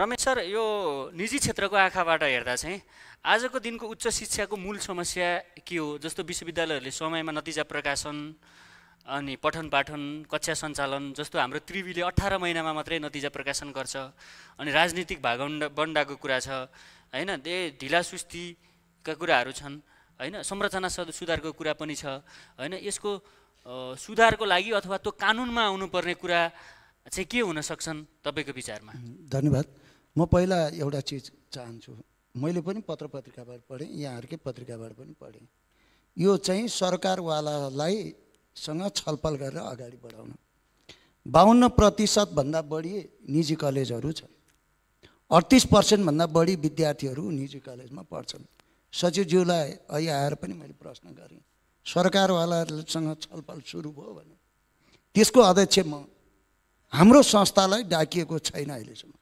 Ramesh sir यो निजी क्षेत्रको आँखाबाट हेर्दा चाहिँ आजको दिनको उच्च शिक्षाको मूल समस्या के हो जस्तो विश्वविद्यालयहरूले समयमा नतिजा प्रकाशन अनि पठन पाठन कक्षा सञ्चालन जस्तो हाम्रो त्रिवीले अठार महिनामा मात्रै नतिजा प्रकाशन गर्छ अनि राजनीतिक भागण्ड बन्डाको कुरा छ होइन दे ढिला सुस्तीका कुराहरू छन् होइन संरचना सुधारको कुरा पनि छ होइन यसको सुधारको लागि अथवा त्यो कानुनमा आउनुपर्ने कुरा चाहिँ के हुन सक्छन् तपाईँको विचारमा धन्यवाद म पहिला एउटा चिज चाहन्छु मैले पनि पत्र पत्रिकाबाट पढेँ यहाँहरूकै पत्रिकाबाट पनि पढेँ यो चाहिँ सरकारवालालाई सँग छलफल गरेर अगाडि बढाउन बाहन्न प्रतिशतभन्दा बढी निजी कलेजहरू छन् अडतिस पर्सेन्टभन्दा बढी विद्यार्थीहरू निजी कलेजमा पढ्छन् सचिवज्यूलाई अहिले आएर पनि मैले प्रश्न गरेँ सरकारवालाहरूसँग छलफल सुरु भयो भने त्यसको अध्यक्ष म हाम्रो संस्थालाई डाकिएको छैन अहिलेसम्म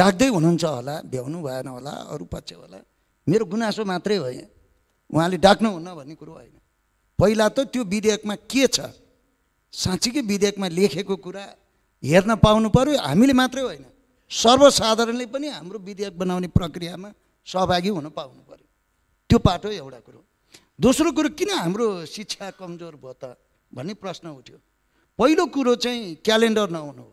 डाक्दै हुनुहुन्छ होला भ्याउनु भएन होला अरू पक्ष होला मेरो गुनासो मात्रै हो यहाँ उहाँले डाक्नुहुन्न भन्ने कुरो होइन पहिला त त्यो विधेयकमा के छ साँच्चीकै विधेयकमा लेखेको कुरा हेर्न पाउनु पऱ्यो हामीले मात्रै होइन सर्वसाधारणले पनि हाम्रो विधेयक बनाउने प्रक्रियामा सहभागी हुन पाउनु पऱ्यो त्यो पाटो एउटा कुरो दोस्रो कुरो किन हाम्रो शिक्षा कमजोर भयो त भन्ने प्रश्न उठ्यो पहिलो कुरो चाहिँ क्यालेन्डर नहुनु हो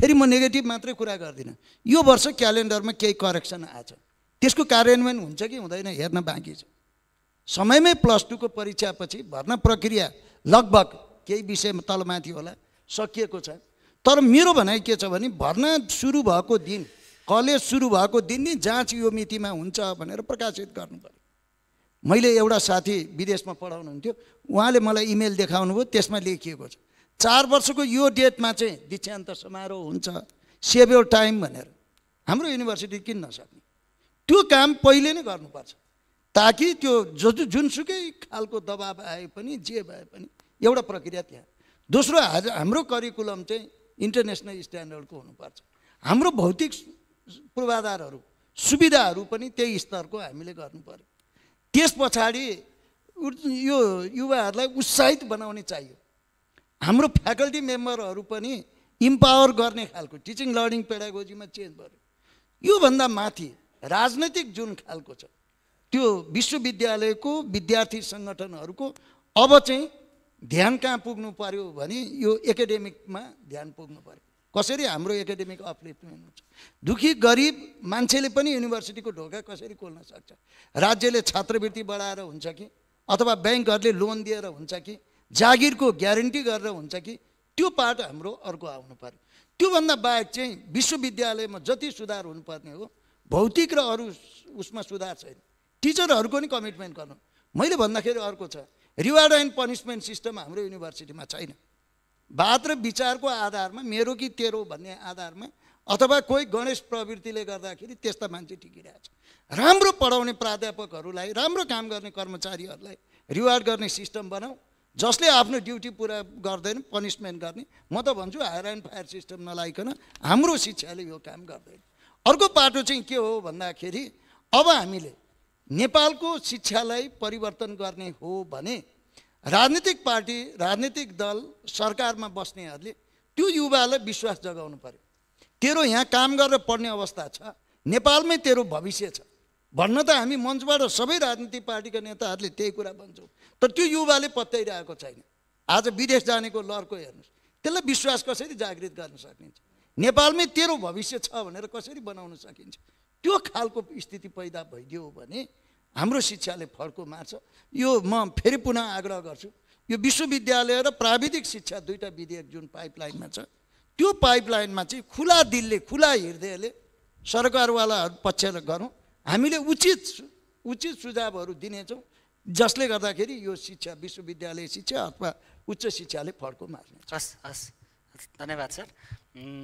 फेरि म नेगेटिभ मात्रै कुरा गर्दिनँ यो वर्ष क्यालेन्डरमा केही करेक्सन आएछ त्यसको कार्यान्वयन हुन्छ कि हुँदैन हेर्न बाँकी छ समयमै प्लस टूको परीक्षापछि भर्ना प्रक्रिया लगभग केही विषय तलमाथि होला सकिएको छ तर मेरो भनाइ के छ भने भर्ना सुरु भएको दिन कलेज सुरु भएको दिन नै जाँच यो मितिमा हुन्छ भनेर प्रकाशित गर्नु पऱ्यो मैले एउटा साथी विदेशमा पढाउनुहुन्थ्यो उहाँले मलाई इमेल देखाउनुभयो त्यसमा लेखिएको छ चार वर्षको यो डेटमा चाहिँ दीक्षान्त समारोह हुन्छ सेभ यो टाइम भनेर हाम्रो युनिभर्सिटी किन नसक्ने त्यो काम पहिले नै गर्नुपर्छ ताकि त्यो जो जुनसुकै खालको दबाब आए पनि जे भए पनि एउटा प्रक्रिया त्यहाँ दोस्रो हाज हाम्रो करिकुलम चाहिँ इन्टरनेसनल स्ट्यान्डर्डको हुनुपर्छ हाम्रो भौतिक पूर्वाधारहरू सुविधाहरू पनि त्यही स्तरको हामीले गर्नु पऱ्यो त्यस पछाडि यो युवाहरूलाई उत्साहित बनाउने चाहियो हाम्रो फ्याकल्टी मेम्बरहरू पनि इम्पावर गर्ने खालको टिचिङ लर्निङ पेडागोजीमा चेन्ज भयो योभन्दा माथि राजनैतिक जुन खालको छ त्यो विश्वविद्यालयको विद्यार्थी सङ्गठनहरूको अब चाहिँ ध्यान कहाँ पुग्नु पर्यो भने यो एकाडेमिकमा ध्यान पुग्नु पर्यो कसरी हाम्रो एकाडेमिक अपलिफ्टमेन्ट हुन्छ दुखी गरिब मान्छेले पनि युनिभर्सिटीको ढोका कसरी खोल्न सक्छ राज्यले छात्रवृत्ति बढाएर हुन्छ कि अथवा ब्याङ्कहरूले लोन दिएर हुन्छ कि जागिरको ग्यारेन्टी गरेर हुन्छ कि त्यो पार्ट हाम्रो अर्को आउनु पऱ्यो त्योभन्दा बाहेक चाहिँ विश्वविद्यालयमा जति सुधार हुनुपर्ने हो भौतिक र अरू उसमा सुधार छैन टिचरहरूको नि कमिटमेन्ट गर्नु मैले भन्दाखेरि अर्को छ रिवार्ड एन्ड पनिसमेन्ट सिस्टम हाम्रो युनिभर्सिटीमा छैन बात र विचारको आधारमा मेरो कि तेरो भन्ने आधारमा अथवा कोही गणेश प्रवृत्तिले गर्दाखेरि त्यस्ता मान्छे टिकिरहेछ राम्रो पढाउने प्राध्यापकहरूलाई राम्रो काम गर्ने कर्मचारीहरूलाई रिवार्ड गर्ने सिस्टम बनाऊ जसले आफ्नो ड्युटी पुरा गर्दैन पनिसमेन्ट गर्ने म त भन्छु हायर एन्ड फायर सिस्टम नलाइकन हाम्रो शिक्षाले यो काम गर्दैन अर्को पाटो चाहिँ के हो भन्दाखेरि अब हामीले नेपालको शिक्षालाई परिवर्तन गर्ने हो भने राजनीतिक पार्टी राजनीतिक दल सरकारमा बस्नेहरूले त्यो युवालाई विश्वास जगाउनु पऱ्यो तेरो यहाँ काम गरेर पढ्ने अवस्था छ नेपालमै तेरो भविष्य छ भन्न त हामी मञ्चबाट सबै राजनीतिक पार्टीका नेताहरूले त्यही कुरा भन्छौँ तर त्यो युवाले पत्याइरहेको छैन आज विदेश जानेको लर्को हेर्नुहोस् त्यसलाई विश्वास कसरी जागृत गर्न सकिन्छ नेपालमै तेरो भविष्य छ भनेर कसरी बनाउन सकिन्छ त्यो खालको स्थिति पैदा भइदियो भने हाम्रो शिक्षाले फड्को मार्छ यो म फेरि पुनः आग्रह गर्छु यो विश्वविद्यालय र प्राविधिक शिक्षा दुईवटा विधेयक जुन पाइपलाइनमा छ त्यो पाइपलाइनमा चाहिँ खुला दिलले खुला हृदयले सरकारवालाहरू पक्ष गरौँ हामीले उचित उचित सुझावहरू दिनेछौँ जसले गर्दाखेरि यो शिक्षा विश्वविद्यालय शिक्षा अथवा उच्च शिक्षाले फर्को मार्ने हस् हस् धन्यवाद सर